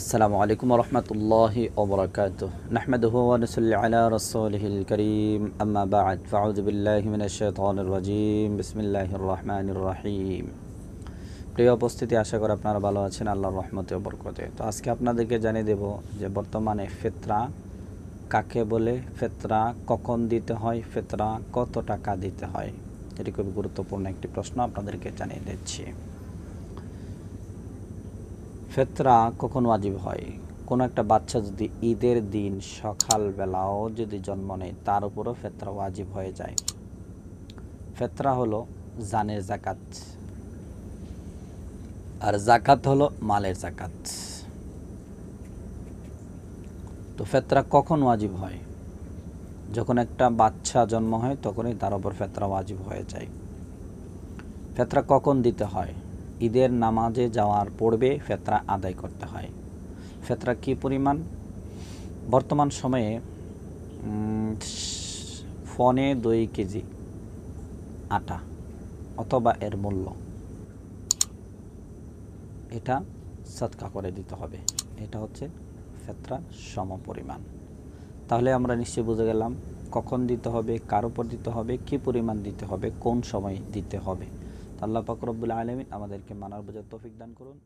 আসসালামু আলাইকুম রহমতুল্লাহি ওবরাকাত নাহমদুহসল আলা রসুলহিল করিম আম্মা বাদ ফাউজবিল্লাহিমিনাশাতিম বিসমিল্লাহির রহমানির রহিম প্রিয় উপস্থিতি আশা করি আপনারা ভালো আছেন আল্লাহর রহমতে ও বরকতে তো আজকে আপনাদেরকে জানিয়ে দেব যে বর্তমানে ফেতরা কাকে বলে ফেতরা কখন দিতে হয় ফেতরা কত টাকা দিতে হয় এটি খুবই গুরুত্বপূর্ণ একটি প্রশ্ন আপনাদেরকে জানিয়ে দিচ্ছি ফেতরা কখন ওয়াজিব হয় কোনো একটা বাচ্চা যদি ঈদের দিন সকালবেলাও যদি জন্ম নেয় তার উপরও ফেতরা ওয়াজিব হয়ে যায় ফেতরা হলো জানের জাকাত আর জাকাত হলো মালের জাকাত তো ফেতরা কখন ওয়াজিব হয় যখন একটা বাচ্চা জন্ম হয় তখনই তার উপর ফেতরা ওয়াজিব হয়ে যায় ফেতরা কখন দিতে হয় ঈদের নামাজে যাওয়ার পূর্বে ফেতরা আদায় করতে হয় ফেতরা কি পরিমাণ বর্তমান সময়ে ফনে দুই কেজি আটা অথবা এর মূল্য এটা সৎকা করে দিতে হবে এটা হচ্ছে ফেতরা সম পরিমাণ তাহলে আমরা নিশ্চয় বুঝে গেলাম কখন দিতে হবে কার উপর দিতে হবে কি পরিমাণ দিতে হবে কোন সময় দিতে হবে আল্লাহ পাকরবুল আলমিন আমাদেরকে মানার বোঝার তৌফিক দান করুন